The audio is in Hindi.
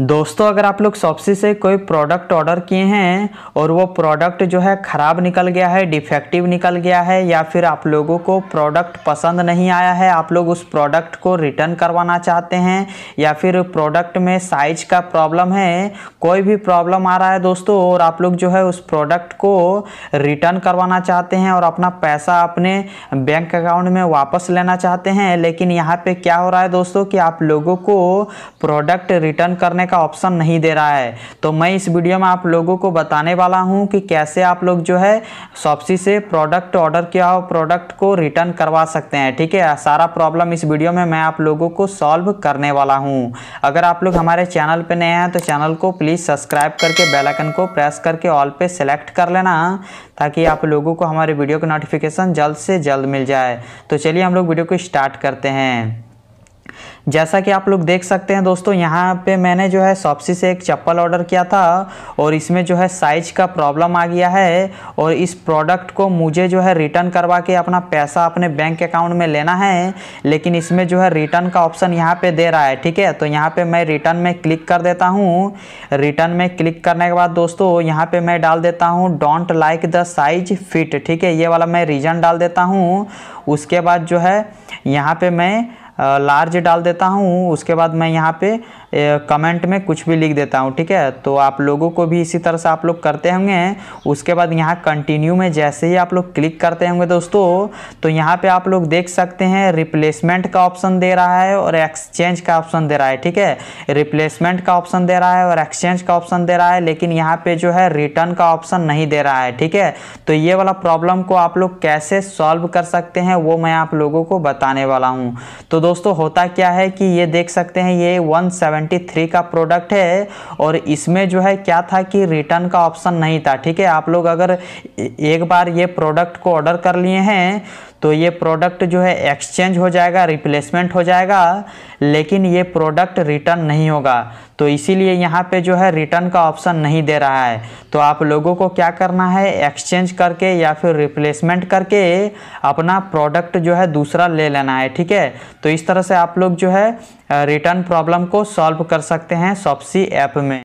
दोस्तों अगर आप लोग शॉपसी से कोई प्रोडक्ट ऑर्डर किए हैं और वो प्रोडक्ट जो है ख़राब निकल गया है डिफेक्टिव निकल गया है या फिर आप लोगों को प्रोडक्ट पसंद नहीं आया है आप लोग उस प्रोडक्ट को रिटर्न करवाना चाहते हैं या फिर प्रोडक्ट में साइज का प्रॉब्लम है कोई भी प्रॉब्लम आ रहा है दोस्तों और आप लोग जो है उस प्रोडक्ट को रिटर्न करवाना चाहते हैं और अपना पैसा अपने बैंक अकाउंट में वापस लेना चाहते हैं लेकिन यहाँ पर क्या हो रहा है दोस्तों कि आप लोगों को प्रोडक्ट रिटर्न करने का ऑप्शन नहीं दे रहा है तो मैं इस वीडियो में आप लोगों को बताने वाला हूँ कि कैसे आप लोग जो है शॉपसी से प्रोडक्ट ऑर्डर किया हो प्रोडक्ट को रिटर्न करवा सकते हैं ठीक है सारा प्रॉब्लम इस वीडियो में मैं आप लोगों को सॉल्व करने वाला हूँ अगर आप लोग हमारे चैनल पर नए हैं तो चैनल को प्लीज़ सब्सक्राइब करके बेलाइकन को प्रेस करके ऑल पे सेलेक्ट कर लेना ताकि आप लोगों को हमारे वीडियो का नोटिफिकेशन जल्द से जल्द मिल जाए तो चलिए हम लोग वीडियो को स्टार्ट करते हैं जैसा कि आप लोग देख सकते हैं दोस्तों यहाँ पे मैंने जो है सॉप्सी से एक चप्पल ऑर्डर किया था और इसमें जो है साइज का प्रॉब्लम आ गया है और इस प्रोडक्ट को मुझे जो है रिटर्न करवा के अपना पैसा अपने बैंक अकाउंट में लेना है लेकिन इसमें जो है रिटर्न का ऑप्शन यहाँ पर दे रहा है ठीक है तो यहाँ पर मैं रिटर्न में क्लिक कर देता हूँ रिटर्न में क्लिक करने के बाद दोस्तों यहाँ पर मैं डाल देता हूँ don't like the size fit ठीक है ये वाला मैं रीजन डाल देता हूँ उसके बाद जो है यहाँ पे मैं लार्ज डाल देता हूँ उसके बाद मैं यहाँ पे कमेंट में कुछ भी लिख देता हूँ ठीक है तो आप लोगों को भी इसी तरह से आप लोग करते होंगे उसके बाद यहाँ कंटिन्यू में जैसे ही आप लोग क्लिक करते होंगे दोस्तों तो यहाँ पे आप लोग देख सकते हैं रिप्लेसमेंट का ऑप्शन दे रहा है और एक्सचेंज का ऑप्शन दे रहा है ठीक है रिप्लेसमेंट का ऑप्शन दे रहा है और एक्सचेंज का ऑप्शन दे रहा है लेकिन यहाँ पर जो है रिटर्न का ऑप्शन नहीं दे रहा है ठीक है तो ये वाला प्रॉब्लम को आप लोग कैसे सॉल्व कर सकते हैं वो मैं आप लोगों को बताने वाला हूँ तो दोस्तों होता क्या है कि ये देख सकते हैं ये 173 का प्रोडक्ट है और इसमें जो है क्या था कि रिटर्न का ऑप्शन नहीं था ठीक है आप लोग अगर एक बार ये प्रोडक्ट को ऑर्डर कर लिए हैं तो ये प्रोडक्ट जो है एक्सचेंज हो जाएगा रिप्लेसमेंट हो जाएगा लेकिन ये प्रोडक्ट रिटर्न नहीं होगा तो इसीलिए यहाँ पे जो है रिटर्न का ऑप्शन नहीं दे रहा है तो आप लोगों को क्या करना है एक्सचेंज करके या फिर रिप्लेसमेंट करके अपना प्रोडक्ट जो है दूसरा ले लेना है ठीक है तो इस तरह से आप लोग जो है रिटर्न प्रॉब्लम को सॉल्व कर सकते हैं सॉप्सी ऐप में